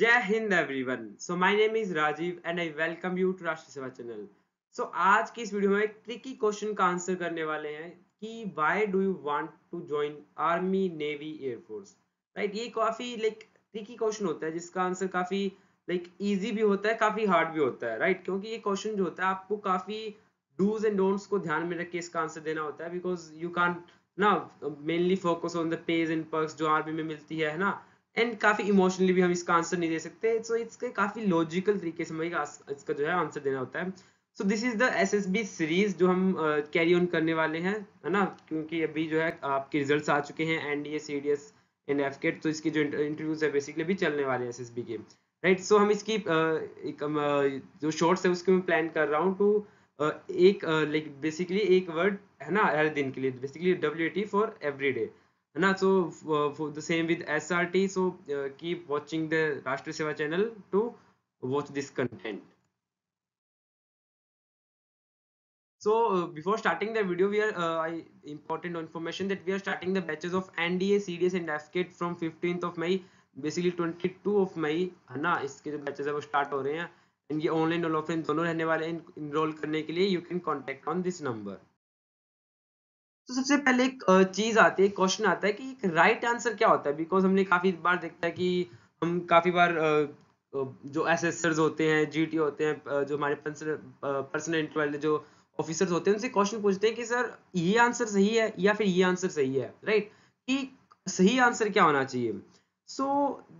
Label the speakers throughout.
Speaker 1: जय हिंद everyone so my name is Rajiv and I welcome you to Rashtriya Seva channel so आज की इस वीडियो में एक ट्रिकी क्वेश्चन का आंसर करने वाले हैं कि why do you want to join army navy air force right ये काफी लाइक ट्रिकी क्वेश्चन होता है जिसका आंसर काफी लाइक like, ईजी भी होता है काफी हार्ड भी होता है राइट right? क्योंकि ये क्वेश्चन जो होता है आपको काफी डूज एंड डोंट्स को ध्यान में रख के इसका आंसर देना होता है बिकॉज यू कान ना mainly focus on the pay and perks जो आर्मी में मिलती है ना एंड काफी इमोशनली भी हम इसका आंसर नहीं दे सकते सो so, इसके काफी लॉजिकल तरीके से हमें इसका जो है आंसर देना होता है so this is the S S B series जो हम कैरी uh, ऑन करने वाले हैं है ना क्योंकि अभी जो है आपके रिजल्ट आ चुके हैं N D S C D S and AFCAT तो इसके जो इंटरव्यूज है बेसिकली अभी चलने वाले हैं एस एस बी के राइट सो हम इसकी uh, एक, uh, जो शॉर्ट्स है उसके मैं प्लान कर रहा हूँ टू एक लाइक uh, बेसिकली like, एक वर्ड है ना हर दिन के लिए basically W T for every day है ना so the same with S R T so keep watching the Rashtriya Seva channel to watch this content So uh, before starting the video, we are uh, i important information that we are starting the batches of NDA, CDS and afcat from 15th of May, basically 22 of May, है ना इसके जो batches start ho rahe hain रहे ye online online offline dono rehne wale hain enroll karne ke liye you can contact on this number number तो सबसे पहले एक चीज आती है क्वेश्चन आता है कि एक राइट आंसर क्या होता है बिकॉज हमने काफी बार देखता है कि हम काफी बार जो एसेसर्स होते हैं जी होते हैं जो हमारे पर्सनल वाले जो ऑफिसर्स होते हैं उनसे क्वेश्चन पूछते हैं कि सर ये आंसर सही है या फिर ये आंसर सही है राइट कि सही आंसर क्या होना चाहिए so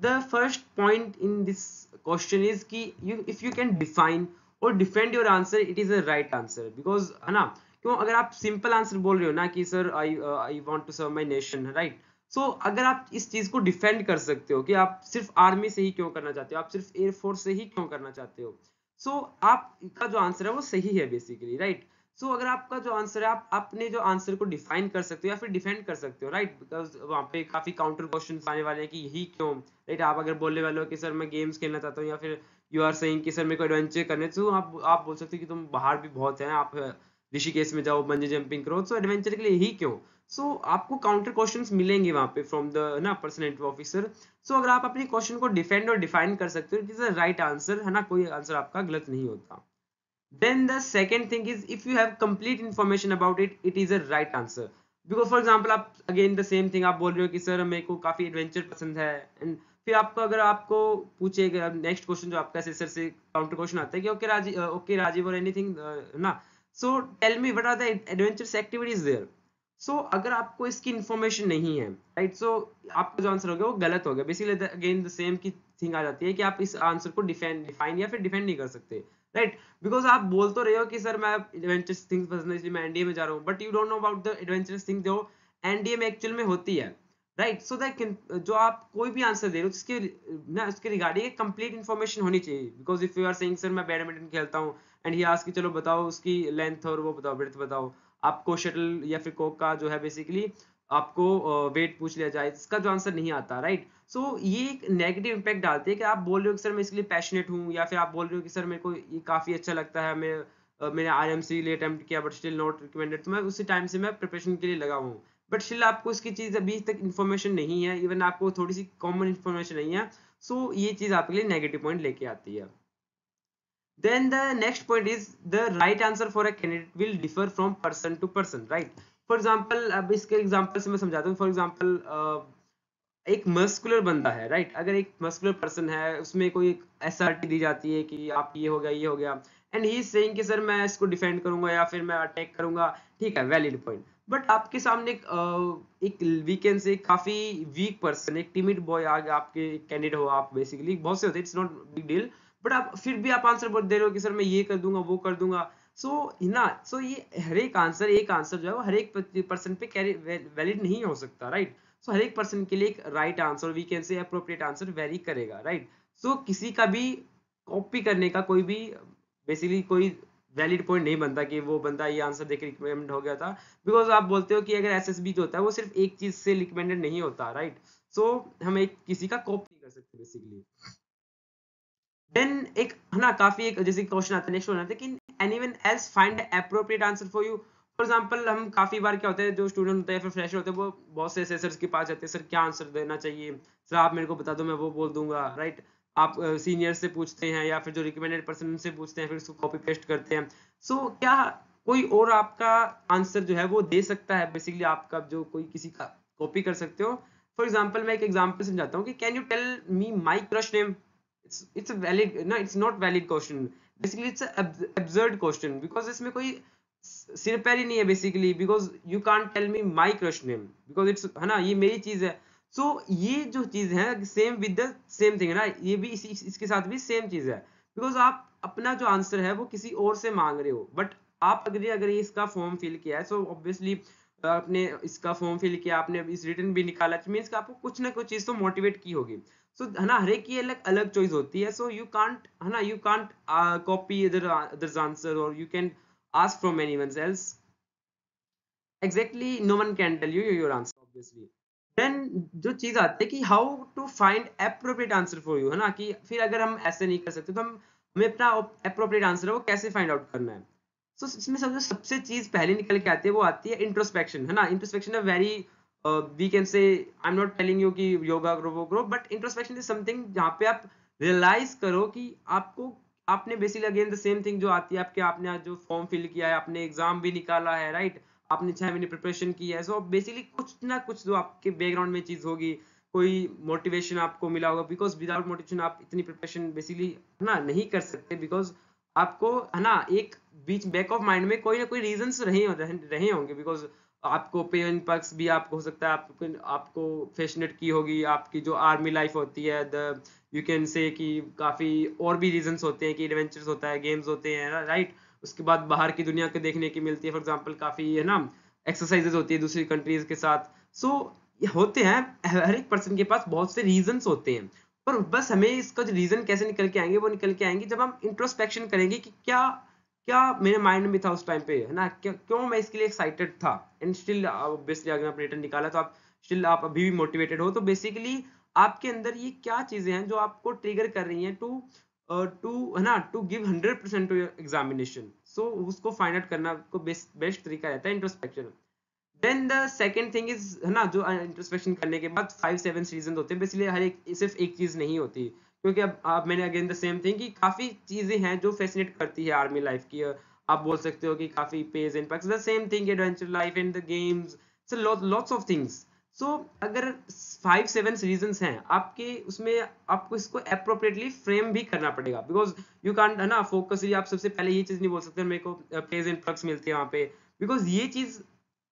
Speaker 1: the first point in this question is कि you if you can define और defend your answer it is a right answer because है ना क्यों अगर आप सिंपल आंसर बोल रहे हो ना कि sir I I want to serve my nation right so अगर आप इस चीज को डिफेंड कर सकते हो कि आप सिर्फ आर्मी से ही क्यों करना चाहते हो आप सिर्फ एयरफोर्स से ही क्यों करना चाहते हो सो so, आपका जो आंसर है वो सही है बेसिकली राइट सो अगर आपका जो आंसर है आप अपने जो आंसर को डिफाइन कर सकते हो या फिर डिफेंड कर सकते हो राइट बिकॉज वहाँ पे काफी काउंटर क्वेश्चन आने वाले हैं कि यही क्यों राइट आप अगर बोलने वाले हो कि सर मैं गेम्स खेलना चाहता हूँ या फिर यू आर सेइंग कि सर मेरे को एडवेंचर करने तो आप आप बोल सकते हो कि तुम बाहर भी बहुत हैं आप ऋषिकेश में जाओ बंजी जंपिंग करो सो एडवेंचर के लिए ही क्यों सो so, आपको काउंटर क्वेश्चन मिलेंगे वहां पे फ्रॉम द ना पर्सनलिटी ऑफिसर सो अगर आप अपने क्वेश्चन को डिफेंड और डिफाइन कर सकते हो इट इज राइट आंसर है ना कोई आंसर आपका गलत नहीं होता then the second thing is if you have complete information about it it is a right answer because for example आप अगेन द सेम थिंग आप बोल रहे हो कि सर मेरे को काफी एडवेंचर पसंद है एंड फिर आपको अगर आपको पूछेगा नेक्स्ट क्वेश्चन जो आपका सर से काउंटर क्वेश्चन आता है कि ओके राजीव ओके राजीव और एनीथिंग ना so tell me what are the adventurous activities there so अगर आपको इसकी इन्फॉर्मेशन नहीं है राइट सो आपका जो आंसर हो गया वो गलत हो गया बेसिकली अगेन द सेम की थिंग आ जाती है कि आप इस आंसर को डिफेंड डिफाइन या फिर डिफेंड नहीं कर सकते राइट right? बिकॉज आप बोल तो रहे हो कि सर मैं एडवेंचरस थिंग्स पसंद है मैं एनडीए में जा रहा हूँ but you don't know about the adventurous thing जो एनडीए में एक्चुअल में होती है राइट सो दैट जो आप कोई भी आंसर दे रहे हो उसके ना उसके रिगार्डिंग कंप्लीट इन्फॉर्मेशन होनी चाहिए because if you are saying sir मैं बैडमिंटन खेलता हूँ एंड ही आज की चलो बताओ उसकी लेंथ और वो बताओ ब्रेथ बताओ आपको शटल या फिर कोक का जो है बेसिकली आपको वेट पूछ लिया जाए इसका जो आंसर नहीं आता राइट सो so, ये एक नेगेटिव इम्पैक्ट डालती है कि आप बोल रहे हो कि सर मैं इसलिए पैशनेट हूँ या फिर आप बोल रहे हो कि सर मेरे को ये काफ़ी अच्छा लगता है मैं मैंने आई एम सी लिए अटैम्प्ट किया बट स्टिल नॉट रिकमेंडेड तो मैं उसी टाइम से मैं प्रिपरेशन के लिए लगा हूँ बट स्टिल आपको इसकी चीज़ अभी तक इन्फॉर्मेशन नहीं है इवन आपको थोड़ी सी कॉमन इन्फॉर्मेशन नहीं है सो so, ये चीज़ आपके लिए नेगेटिव पॉइंट लेके आती है then the next point is the right answer for a candidate will differ from person to person right for example अब इसके एग्जाम्पल से मैं समझाता हूँ फॉर एग्जाम्पल एक मस्कुलर बंदा है राइट right? अगर एक मस्कुलर पर्सन है उसमें कोई एस आर टी दी जाती है कि आप ये हो गया ये हो गया एंड ही सेइंग कि सर मैं इसको डिफेंड करूंगा या फिर मैं अटैक करूंगा ठीक है वैलिड पॉइंट बट आपके सामने एक, एक वीकेंड से काफी वीक पर्सन एक टिमिड बॉय आ गया आपके कैंडिडेट हो आप बेसिकली बहुत से होते it's not big deal but आप फिर भी आप आंसर दे रहे हो कि सर मैं ये कर दूंगा वो कर दूंगा सो so, ना सो so ये हर एक आंसर एक आंसर जो है वो हर एक पर्सन पे कैरी वैलिड नहीं हो सकता राइट सो so, हर एक पर्सन के लिए एक right answer we can say appropriate answer very करेगा राइट सो so, किसी का भी कॉपी करने का कोई भी बेसिकली कोई वैलिड पॉइंट नहीं बनता कि वो बंदा ये आंसर देकर रिकमेंड हो गया था बिकॉज आप बोलते हो कि अगर एस जो होता है वो सिर्फ एक चीज से रिकमेंडेड नहीं होता राइट सो so, हम एक किसी का कॉपी कर सकते बेसिकली देन एक है ना काफी एक जैसे क्वेश्चन आता है नेक्स्ट होना था कि anyone else find appropriate answer for you for example हम काफी बार क्या होता है जो स्टूडेंट होते हैं फिर फ्रेशर होते हैं वो बहुत से असेसर्स के पास जाते हैं सर क्या आंसर देना चाहिए सर आप मेरे को बता दो मैं वो बोल दूंगा राइट आप सीनियर से पूछते हैं या फिर जो रिकमेंडेड पर्सन से पूछते हैं फिर उसको कॉपी पेस्ट करते हैं सो so, क्या कोई और आपका आंसर जो है वो दे सकता है बेसिकली आपका जो कोई किसी का कॉपी कर सकते हो फॉर एग्जाम्पल मैं एक एग्जाम्पल समझाता हूँ कि can you tell me my crush name it's it's a valid no it's not valid question basically it's an ab absurd question because इसमें कोई सिर पैर ही नहीं है basically because you can tell me my crush name because it's है ना ये मेरी चीज है सो so, ये जो चीज है same with the same thing ना ये भी इसी इसके साथ भी सेम चीज है बिकॉज आप अपना जो आंसर है वो किसी और से मांग रहे हो बट आप अगर अगर इसका फॉर्म फिल किया है सो ऑब्वियसली आपने इसका फॉर्म फिल किया आपने इस रिटर्न भी निकाला मीन्स आपको कुछ ना कुछ चीज तो मोटिवेट की होगी सो है ना हर एक की अलग अलग चॉइस होती है सो यू कांट है ना you can't copy other others answer और you can ask from anyone else exactly no one can tell you your answer obviously then जो चीज आती है कि how to find appropriate answer for you है ना कि फिर अगर हम ऐसे नहीं कर सकते तो हम हमें अपना अप्रोप्रिएट आंसर है वो कैसे फाइंड आउट करना है सो so, इसमें सबसे सबसे चीज पहले निकल के आती है वो आती है इंट्रोस्पेक्शन है ना introspection a very uh, we can say I'm not telling you कि योगा करो वो करो but introspection is something जहाँ पे आप realize करो कि आपको आपने basically again the same thing जो आती है आपके आपने जो फॉर्म फिल किया है आपने एग्जाम भी निकाला है राइट right? आपने छह महीने प्रिपरेशन की है सो so बेसिकली कुछ ना कुछ जो आपके बैकग्राउंड में चीज होगी कोई मोटिवेशन आपको मिला होगा बिकॉज विदाउट मोटिवेशन आप इतनी प्रिपरेशन बेसिकली है ना नहीं कर सकते बिकॉज आपको है ना एक बीच बैक ऑफ माइंड में कोई ना कोई रीजन रहे रहे होंगे बिकॉज आपको पेन पक्स भी आपको हो सकता है आप, आपको आपको फैशनेट की होगी आपकी जो आर्मी लाइफ होती है द यू कैन से कि काफ़ी और भी रीजंस होते हैं कि एडवेंचर्स होता है गेम्स होते हैं ना राइट उसके बाद बाहर की दुनिया को देखने की मिलती है फॉर एग्जांपल काफ़ी है ना एक्सरसाइजेज होती है दूसरी कंट्रीज के साथ सो so, होते हैं हर एक पर्सन के पास बहुत से रीजंस होते हैं पर बस हमें इसका जो रीज़न कैसे निकल के आएंगे वो निकल के आएंगे जब हम इंट्रोस्पेक्शन करेंगे कि क्या क्या मेरे माइंड में था उस टाइम पे है ना क्यों मैं इसके लिए एक्साइटेड था एंड स्टिल ऑब्वियसली अगर आपने रिटर्न निकाला तो आप स्टिल आप अभी भी मोटिवेटेड हो तो बेसिकली आपके अंदर ये क्या चीज़ें हैं जो आपको ट्रिगर कर रही हैं टू टू uh, है ना to give hundred percent to your examination so उसको फाइंड आउट करना आपको बेस्ट बेस्ट तरीका रहता है introspection then the second thing is है ना जो इंट्रोस्पेक्शन uh, करने के बाद फाइव सेवन रीजन होते हैं बेसिकली हर एक सिर्फ एक चीज़ नहीं होती क्योंकि अब आप मैंने अगेन द सेम थिंग कि काफ़ी चीज़ें हैं जो फैसिनेट करती है आर्मी लाइफ की आप बोल सकते हो कि काफ़ी page in packs the same thing adventure life in the games lots of things so अगर फाइव सेवन रीजंस हैं आपके उसमें आपको इसको अप्रोप्रिएटली फ्रेम भी करना पड़ेगा बिकॉज यू कांट है ना फोकस आप सबसे पहले ये चीज़ नहीं बोल सकते मेरे को पेज एंड पैक्स मिलते हैं वहाँ पे बिकॉज ये चीज़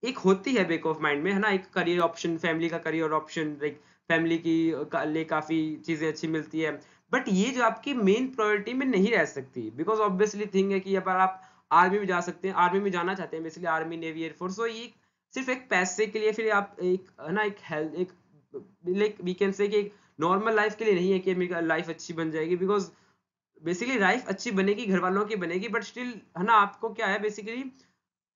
Speaker 1: एक होती है बेक ऑफ माइंड में है ना एक करियर ऑप्शन फैमिली का करियर ऑप्शन लाइक फैमिली की का, ले काफ़ी चीज़ें अच्छी मिलती है बट ये जो आपकी मेन प्रायोरिटी में नहीं रह सकती बिकॉज ऑब्वियसली थिंग है कि अगर आप आर्मी में जा सकते हैं आर्मी में जाना चाहते हैं बेसिकली आर्मी नेवी एयरफोर्स तो ये सिर्फ एक पैसे के लिए फिर आप एक है ना एक हेल्थ एक लाइक वी कैन से कि एक नॉर्मल लाइफ के लिए नहीं है कि मेरी लाइफ अच्छी बन जाएगी बिकॉज बेसिकली लाइफ अच्छी बनेगी घर वालों की बनेगी बट स्टिल है ना आपको क्या है बेसिकली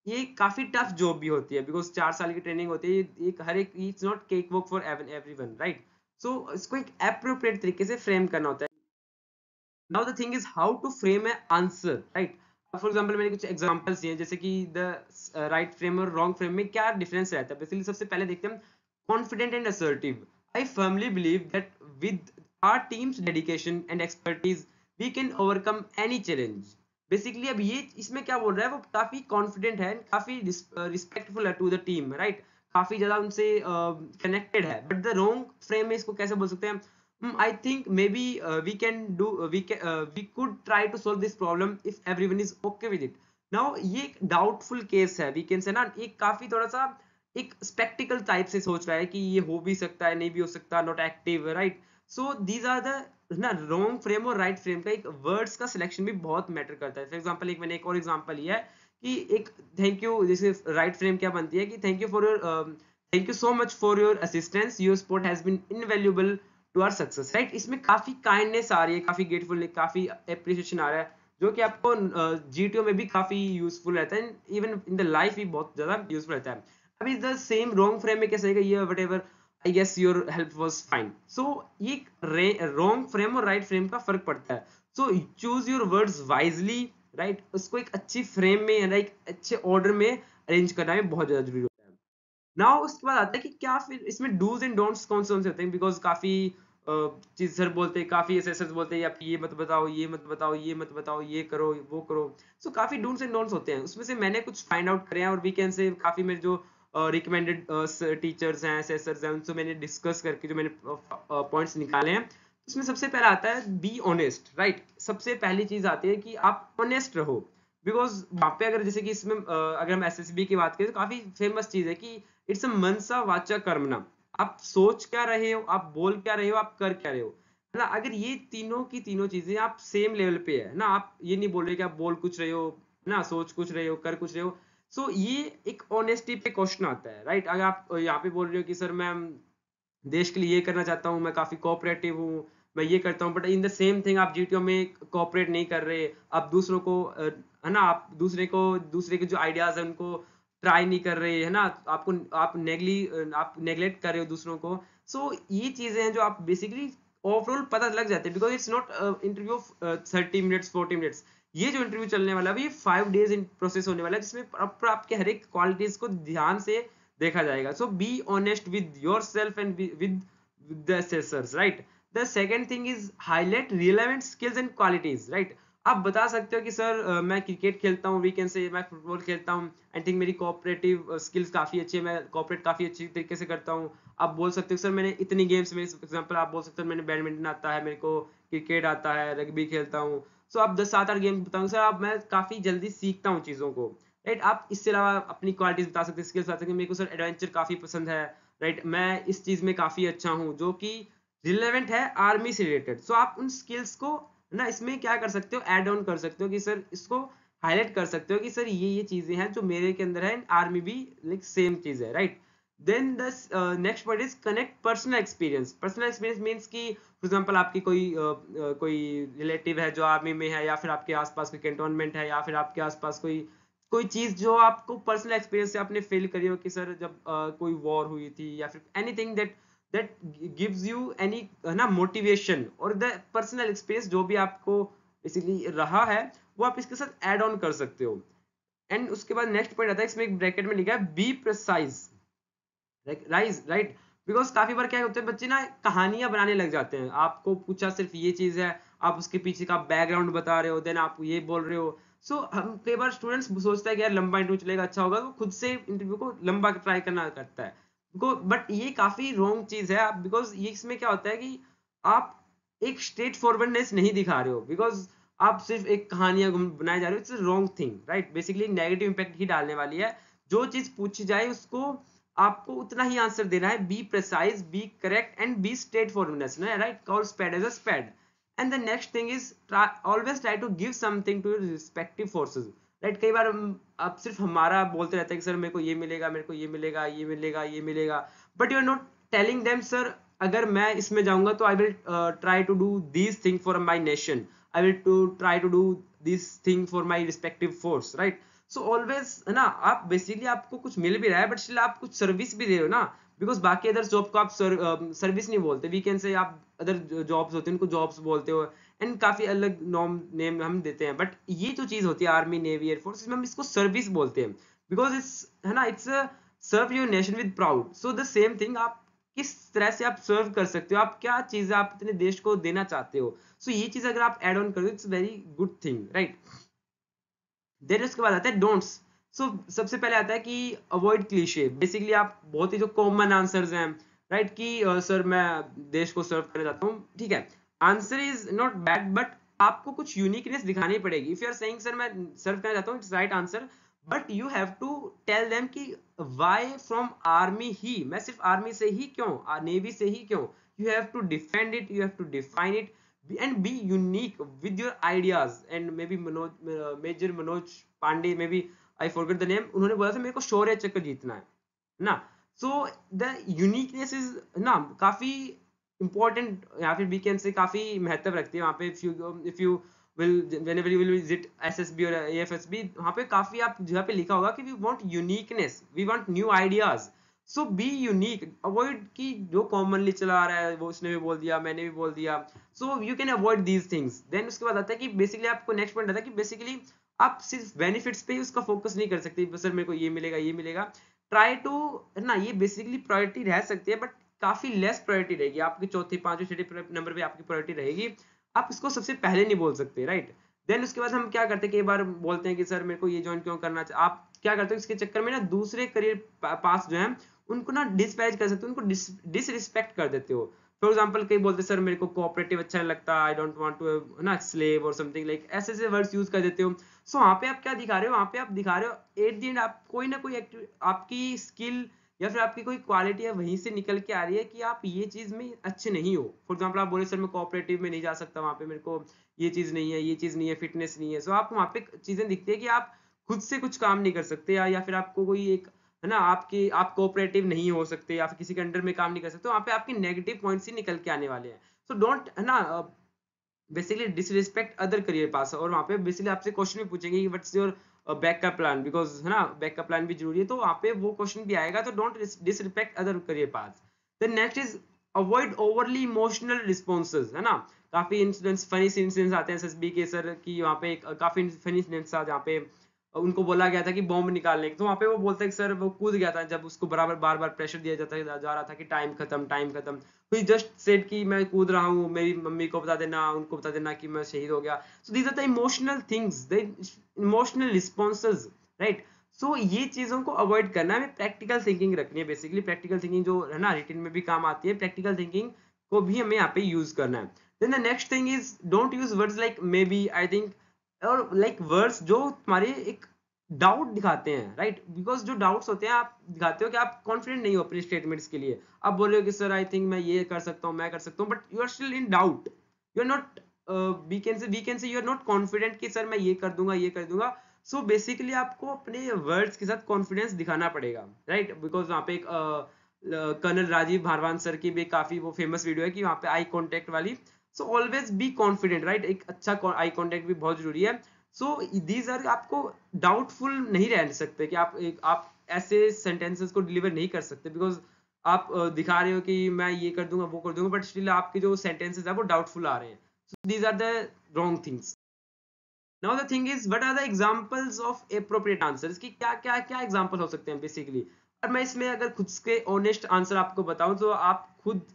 Speaker 1: ये काफी टफ जॉब भी होती है बिकॉज चार साल की ट्रेनिंग होती है एक हर एक इट्स नॉट केक वर्क for even everyone right so इसको एक अप्रोप्रिएट तरीके से फ्रेम करना होता है now the thing is how to frame a answer right for example मैंने कुछ एग्जाम्पल्स दिए जैसे कि द राइट फ्रेम और रॉन्ग फ्रेम में क्या डिफरेंस रहता है बेसिकली सबसे पहले देखते हैं confident and assertive I firmly believe that with our teams dedication and expertise we can overcome any challenge basically अब ये इसमें क्या बोल रहा है वो काफी कॉन्फिडेंट है काफी रिस्पेक्टफुल है टू द टीम राइट काफी ज्यादा उनसे कनेक्टेड uh, है बट द रोंग फ्रेम में इसको कैसे बोल सकते हैं I think maybe we can do we we could try to solve this problem if everyone is okay with it now ये एक डाउटफुल केस है वी कैन से ना एक काफी थोड़ा सा एक स्पेक्टिकल टाइप से सोच रहा है कि ये हो भी सकता है नहीं भी हो सकता not active right so these are the ना रॉन्ग फ्रेम और राइट फ्रेम का एक वर्ड्स का सिलेक्शन भी बहुत मैटर करता है फॉर एग्जाम्पल एक मैंने एक और एग्जाम्पल लिया है कि एक थैंक यू जैसे राइट फ्रेम क्या बनती है कि thank you for your thank you so much for your assistance your support has been invaluable to our success right इसमें काफी काइंडनेस आ रही है काफी ग्रेटफुल काफी अप्रिसिएशन आ रहा है जो कि आपको जी uh, में भी काफी यूजफुल रहता है इवन इन द लाइफ भी बहुत ज्यादा यूजफुल रहता है अभी द सेम रॉन्ग फ्रेम में कैसे ये whatever I guess your help was fine so ये रॉन्ग फ्रेम और राइट फ्रेम का फर्क पड़ता है so choose your words wisely right उसको एक अच्छी फ्रेम में या एक अच्छे ऑर्डर में अरेंज करना में बहुत ज्यादा जरूरी होता है नाउ उसके बाद आता है कि क्या फिर इसमें डूज एंड डोंट्स कौन से कौन से होते हैं बिकॉज काफी चीज सर बोलते हैं काफी ऐसे ऐसे बोलते हैं आप ये मत बताओ ये मत बताओ ये मत बताओ ये करो वो करो सो so, काफी डोंट्स एंड डोंट्स होते हैं उसमें से मैंने कुछ फाइंड आउट करे हैं और वी कैन से काफी मेरे जो रिकमेंडेड टीचर्स हैं सेसर्स हैं उनसे मैंने डिस्कस करके जो मैंने पॉइंट्स निकाले हैं उसमें सबसे पहला आता है बी ऑनेस्ट राइट सबसे पहली चीज आती है कि आप ऑनेस्ट रहो बिकॉज वहाँ पे अगर जैसे कि इसमें अगर हम एस की बात करें तो काफी फेमस चीज है कि इट्स अ मनसा वाचा कर्मना आप सोच क्या रहे हो आप बोल क्या रहे हो आप कर क्या रहे हो ना अगर ये तीनों की तीनों चीजें आप सेम लेवल पे है ना आप ये नहीं बोल रहे कि आप बोल कुछ रहे हो ना सोच कुछ रहे हो कर कुछ रहे हो सो so, ये एक ऑनेस्टी पे क्वेश्चन आता है राइट अगर आप यहाँ पे बोल रहे हो कि सर मैं देश के लिए ये करना चाहता हूँ मैं काफ़ी कोऑपरेटिव हूँ मैं ये करता हूँ but in the same thing आप जी में कोऑपरेट नहीं कर रहे आप दूसरों को है ना आप दूसरे को दूसरे के जो आइडियाज़ है उनको ट्राई नहीं कर रहे है ना आपको आप नेगली आप नेग्लेक्ट कर रहे हो दूसरों को सो so, ये चीज़ें हैं जो आप बेसिकली ओवरऑल पता लग जाते हैं because it's not interview of thirty minutes forty minutes ये जो इंटरव्यू चलने वाला है फाइव डेज इन प्रोसेस होने वाला है जिसमें प्रॉपर आपके हर एक क्वालिटीज को ध्यान से देखा जाएगा so be honest with yourself and with the assessors right the second thing is highlight relevant skills and qualities right आप बता सकते हो कि सर मैं क्रिकेट खेलता हूँ वीकेंड से मैं फुटबॉल खेलता हूँ आई थिंक मेरी कॉपरेटिव स्किल्स काफ़ी अच्छी है मैं कॉपरेट काफ़ी अच्छी तरीके से करता हूँ आप बोल सकते हो सर मैंने इतनी गेम्स में एग्जाम्पल आप बोल सकते हो मैंने बैडमिंटन आता है मेरे को क्रिकेट आता है रग्बी खेलता हूँ सो आप दस सात आठ गेम बताऊंगा सर आप मैं काफ़ी जल्दी सीखता हूँ चीज़ों को राइट आप इससे अलावा अपनी क्वालिटीज़ बता सकते स्किल्स बता सकते मेरे को सर एडवेंचर काफ़ी पसंद है राइट मैं इस चीज़ में काफ़ी अच्छा हूँ जो कि रिलेवेंट है आर्मी से रिलेटेड सो आप उन स्किल्स को ना इसमें क्या कर सकते हो एड ऑन कर सकते हो कि सर इसको हाईलाइट कर सकते हो कि सर ये ये चीज़ें हैं जो मेरे के अंदर है आर्मी भी लाइक सेम चीज़ है right right? Then the next word is connect personal experience personal experience means कि फॉर एग्जांपल आपकी कोई uh, uh, कोई रिलेटिव है जो आर्मी में है या फिर आपके आसपास कोई कंटोनमेंट है या फिर आपके आसपास कोई कोई चीज़ जो आपको पर्सनल एक्सपीरियंस से आपने फील करी हो कि सर जब uh, कोई वॉर हुई थी या फिर anything that that gives you any ना मोटिवेशन और द पर्सनल एक्सपीरियंस जो भी आपको इसीलिए रहा है वो आप इसके साथ एड ऑन कर सकते हो एंड उसके बाद नेक्स्ट पॉइंट आता है इसमें एक ब्रैकेट में लिखा है be precise rise right because काफी बार क्या होते हैं बच्चे ना कहानियां बनाने लग जाते हैं आपको पूछा सिर्फ ये चीज है आप उसके पीछे का बैकग्राउंड बता रहे हो देन आप ये बोल रहे हो सो so, हम कई बार स्टूडेंट्स सोचते हैं कि यार लंबा इंटरव्यू चलेगा अच्छा होगा तो खुद से इंटरव्यू को लंबा ट्राई करना करता है बट ये काफी रॉन्ग चीज है बिकॉज ये इसमें क्या होता है कि आप एक स्ट्रेट फॉरवर्डनेस नहीं दिखा रहे हो बिकॉज आप सिर्फ एक कहानियां बनाए जा रहे हो it's wrong thing right basically negative impact ही डालने वाली है जो चीज पूछी जाए उसको आपको उतना ही आंसर देना है be precise be correct and be स्टेट फॉर्मुलस right call as and next thing is always try to give respective forces right कई बार आप सिर्फ हमारा बोलते रहते हैं कि सर मेरे को ये मिलेगा मेरे को ये मिलेगा ये मिलेगा ये मिलेगा but you are not telling them sir अगर मैं इसमें जाऊंगा तो I will try to do this thing for my nation I will to try to do this thing for my respective force right so always है ना आप basically आपको कुछ मिल भी रहा है बट स्टिल आप कुछ सर्विस भी दे रहे हो ना बिकॉज बाकी अदर जॉब को आप सर्विस um, नहीं बोलते वी कैन से आप अदर जॉब्स होते हैं उनको जॉब्स बोलते हो एंड काफी अलग नॉम नेम हम देते हैं बट ये जो चीज होती है आर्मी नेवी एयरफोर्स इसमें हम इसको सर्विस बोलते हैं बिकॉज इट्स है ना it's serve your nation with proud so the same thing आप किस तरह से आप सर्व कर सकते हो आप क्या चीज आप अपने देश को देना चाहते हो सो so, ये चीज अगर आप एड ऑन करो it's very good thing right then उसके बाद आता है डोंट्स सो सबसे पहले आता है कि अवॉइड क्लीशे बेसिकली आप बहुत ही जो कॉमन आंसर हैं राइट कि uh, सर मैं देश को सर्व करना चाहता हूँ ठीक है answer is not bad but आपको कुछ यूनिकनेस दिखानी पड़ेगी if you are saying sir मैं सर्व करना चाहता हूँ it's right answer but you have to tell them कि वाई फ्रॉम आर्मी ही मैं सिर्फ आर्मी से ही क्यों नेवी से ही क्यों you have to defend it you have to define it and be unique with your ideas and maybe Manoj major Manoj Pandey maybe I forget the name उन्होंने बोला था मेरे को शौर्य चक्र जीतना है ना सो द यूनिकनेस इज ना काफी इंपॉर्टेंट यहाँ पे वी कैन से काफी महत्व रखती है वहाँ पे if you if you will whenever you will visit SSB और AFSB वहाँ पे काफी आप जगह पे लिखा होगा कि we want uniqueness we want new ideas so be unique avoid की जो कॉमनली चला रहा है वो उसने भी बोल दिया मैंने भी बोल दिया so you can avoid these things then उसके बाद आता है कि बेसिकली आपको नेक्स्ट पॉइंट आता है कि बेसिकली आप सिर्फ बेनिफिट्स पे ही उसका फोकस नहीं कर सकते सर मेरे को ये मिलेगा ये मिलेगा ट्राई टू ना ये बेसिकली प्रायोरिटी रह सकती है बट काफी लेस प्रायोरिटी रहेगी आपकी चौथी पांचवी छठी नंबर पे आपकी प्रायोरिटी रहेगी आप इसको सबसे पहले नहीं बोल सकते राइट देन उसके बाद हम क्या करते हैं कई बार बोलते हैं कि सर मेरे को ये ज्वाइन क्यों करना चाहिए आप क्या करते हो इसके चक्कर में ना दूसरे करियर पास जो है उनको ना डिस्पैरेज कर सकते हो उनको डिसरिस्पेक्ट कर देते हो फॉर एग्जाम्पल कई बोलते सर मेरे को कोऑपरेटिव अच्छा नहीं लगता आई डोंट वॉन्ट टू ना स्लेव और समथिंग लाइक ऐसे ऐसे वर्ड्स यूज कर देते हो सो वहाँ पे आप क्या दिखा रहे हो वहाँ पे आप दिखा रहे हो एट दी एंड आप कोई ना कोई आपकी स्किल या फिर आपकी कोई क्वालिटी है वहीं से निकल के आ रही है कि आप ये चीज़ में अच्छे नहीं हो फॉर एग्जाम्पल आप बोले सर मैं कोऑपरेटिव में नहीं जा सकता वहाँ पे मेरे को ये चीज़ नहीं है ये चीज़ नहीं है फिटनेस नहीं है सो आप वहाँ पे चीज़ें दिखती है कि आप खुद से कुछ काम नहीं कर सकते या फिर आपको कोई एक है ना आपकी आप कोऑपरेटिव नहीं हो सकते या फिर किसी के अंडर में काम नहीं कर सकते तो वहाँ पे आपके नेगेटिव पॉइंट्स ही निकल के आने वाले हैं सो डोंट है ना basically disrespect other career paths और वहाँ पे बेसिकली आपसे क्वेश्चन भी पूछेंगे what's your backup plan because है ना बैकअप प्लान भी जरूरी है तो वहाँ पे वो क्वेश्चन भी आएगा तो don't disrespect other career pass the next is avoid overly emotional responses है ना काफी इंसिडेंट्स फनी इंसिडेंट्स आते हैं बी के सर की वहाँ पे काफी फनी इंसिडेंट्स यहाँ जहाँ पे उनको बोला गया था कि बॉम्ब निकालने की तो वहाँ पे वो बोलते हैं सर वो कूद गया था जब उसको बराबर बार बार प्रेशर दिया जाता जा रहा था कि टाइम खत्म टाइम खत्म ही जस्ट सेट कि मैं कूद रहा हूँ मेरी मम्मी को बता देना उनको बता देना कि मैं शहीद हो गया so these are the emotional things the emotional responses right so ये चीज़ों को अवॉइड करना हमें प्रैक्टिकल थिंकिंग रखनी है बेसिकली प्रैक्टिकल थिंकिंग जो है ना रिटिन में भी काम आती है प्रैक्टिकल थिंकिंग को भी हमें यहाँ पे यूज करना है then the next thing is don't use words like maybe I think और लाइक like वर्ड्स जो तुम्हारे एक डाउट दिखाते हैं राइट right? बिकॉज जो डाउट्स होते हैं आप दिखाते हो कि आप कॉन्फिडेंट नहीं हो अपने स्टेटमेंट्स के लिए आप बोल रहे हो कि सर आई थिंक मैं ये कर सकता हूँ मैं कर सकता हूँ but you are still in doubt you are not we can say we can say you are not confident कि सर मैं ये कर दूंगा ये कर दूंगा सो so बेसिकली आपको अपने वर्ड्स के साथ कॉन्फिडेंस दिखाना पड़ेगा राइट बिकॉज वहाँ पे एक uh, colonel uh, Rajiv Bharwan sir की भी काफी वो फेमस वीडियो है कि वहाँ पे आई कॉन्टेक्ट वाली so always be confident right एक अच्छा आई कॉन्टेक्ट भी बहुत जरूरी है सो दीज आर आपको डाउटफुल नहीं रह सकते कि आप एक आप ऐसे सेंटेंसेस को डिलीवर नहीं कर सकते बिकॉज आप दिखा रहे हो कि मैं ये कर दूंगा वो कर दूंगा बट स्टिल आपके जो सेंटेंसेज है वो डाउटफुल आ रहे हैं so these are the wrong things now the thing is what are the examples of appropriate answers कि क्या क्या क्या एग्जाम्पल हो सकते हैं बेसिकली और मैं इसमें अगर खुद के ऑनेस्ट आंसर आपको बताऊं तो आप खुद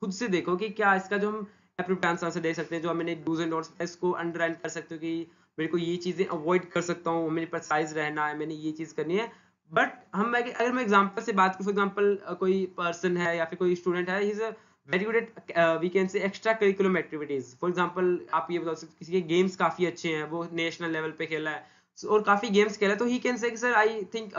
Speaker 1: खुद से देखो कि क्या इसका जो हम अप्रूव्ड आंसर से दे सकते हैं जो मैंने डूज एंड डोंट्स इसको अंडरलाइन कर सकते हो कि मेरे को ये चीज़ें अवॉइड कर सकता हूँ मेरे पास साइज रहना है मैंने ये चीज़ करनी है बट हम अगर मैं एग्जाम्पल से बात करूँ फॉर एग्जाम्पल कोई पर्सन है या फिर कोई स्टूडेंट है is a very good at we can say extra curriculum activities for example आप ये बता सकते किसी के गेम्स काफ़ी अच्छे हैं वो नेशनल लेवल पे खेला है So, और काफी गेम्स खेला है तो he can say sir I think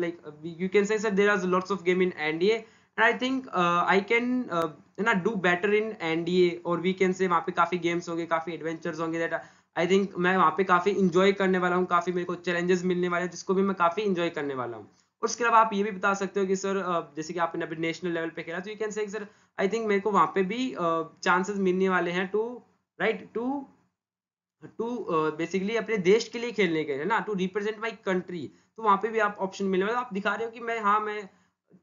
Speaker 1: like you can say sir there are lots of game in NDA and i think uh, i can uh, you know do better in nda or we can say वहाँ पे काफी games होंगे काफी adventures होंगे that I think मैं वहाँ पे काफी इंजॉय करने वाला हूँ काफी मेरे को चैलेंजेस मिलने वाले हैं जिसको भी मैं काफी इंजॉय करने वाला हूँ और उसके अलावा आप ये भी बता सकते हो कि सर uh, जैसे कि आपने अभी नेशनल लेवल पे खेला तो you can say sir I think मेरे को वहाँ पे भी चांसेस uh, मिलने वाले हैं to right to to basically अपने देश के लिए खेलने के है ना टू रिप्रेजेंट माई कंट्री तो वहाँ पे भी आप ऑप्शन मिलने वाले आप दिखा रहे हो कि मैं हाँ मैं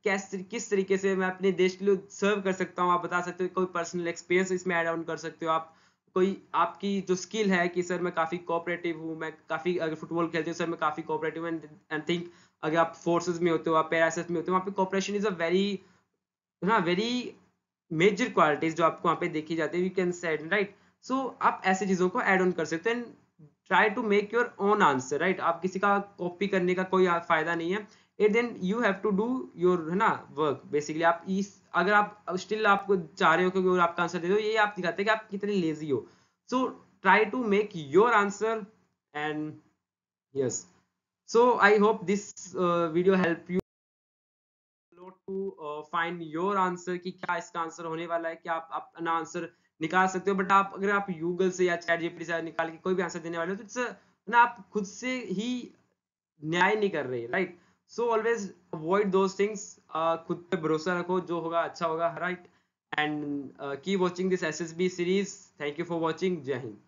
Speaker 1: कैसे किस तरीके से मैं अपने देश के लिए सर्व कर सकता हूँ आप बता सकते हो कोई पर्सनल एक्सपीरियंस इसमें एड ऑन कर सकते हो आप कोई आपकी जो स्किल है कि सर मैं काफ़ी कोऑपरेटिव हूँ मैं काफ़ी अगर फुटबॉल खेलते हो सर मैं काफ़ी कोऑपरेटिव एंड एंड थिंक अगर आप फोर्सेज में होते हो आप पैरासिस में होते हो वहाँ पे कोऑपरेशन इज़ अ वेरी ना वेरी मेजर क्वालिटीज जो आपको वहाँ पे देखी जाती है you can said right so आप ऐसे चीज़ों को एड ऑन कर सकते हो and try to make your own answer right आप किसी का कॉपी करने का कोई फायदा नहीं है then you have to do your है ना वर्क बेसिकली आप इस अगर आप स्टिल आपको चाह रहे हो क्योंकि आपका आंसर दे दो ये आप दिखाते हैं कि आप कितने लेजी हो so try to make your answer and yes so I hope this video help you to find your answer your uh, uh, कि क्या इसका आंसर होने वाला है कि आप अपना आंसर निकाल सकते हो बट आप अगर आप गूगल से या चैट जीपीटी से निकाल के कोई भी आंसर देने वाले हो तो इट्स ना आप खुद से ही न्याय नहीं कर रहे right right? So always avoid those things खुद पे भरोसा रखो जो होगा अच्छा होगा right and keep watching this S S B series thank you for watching जय हिंद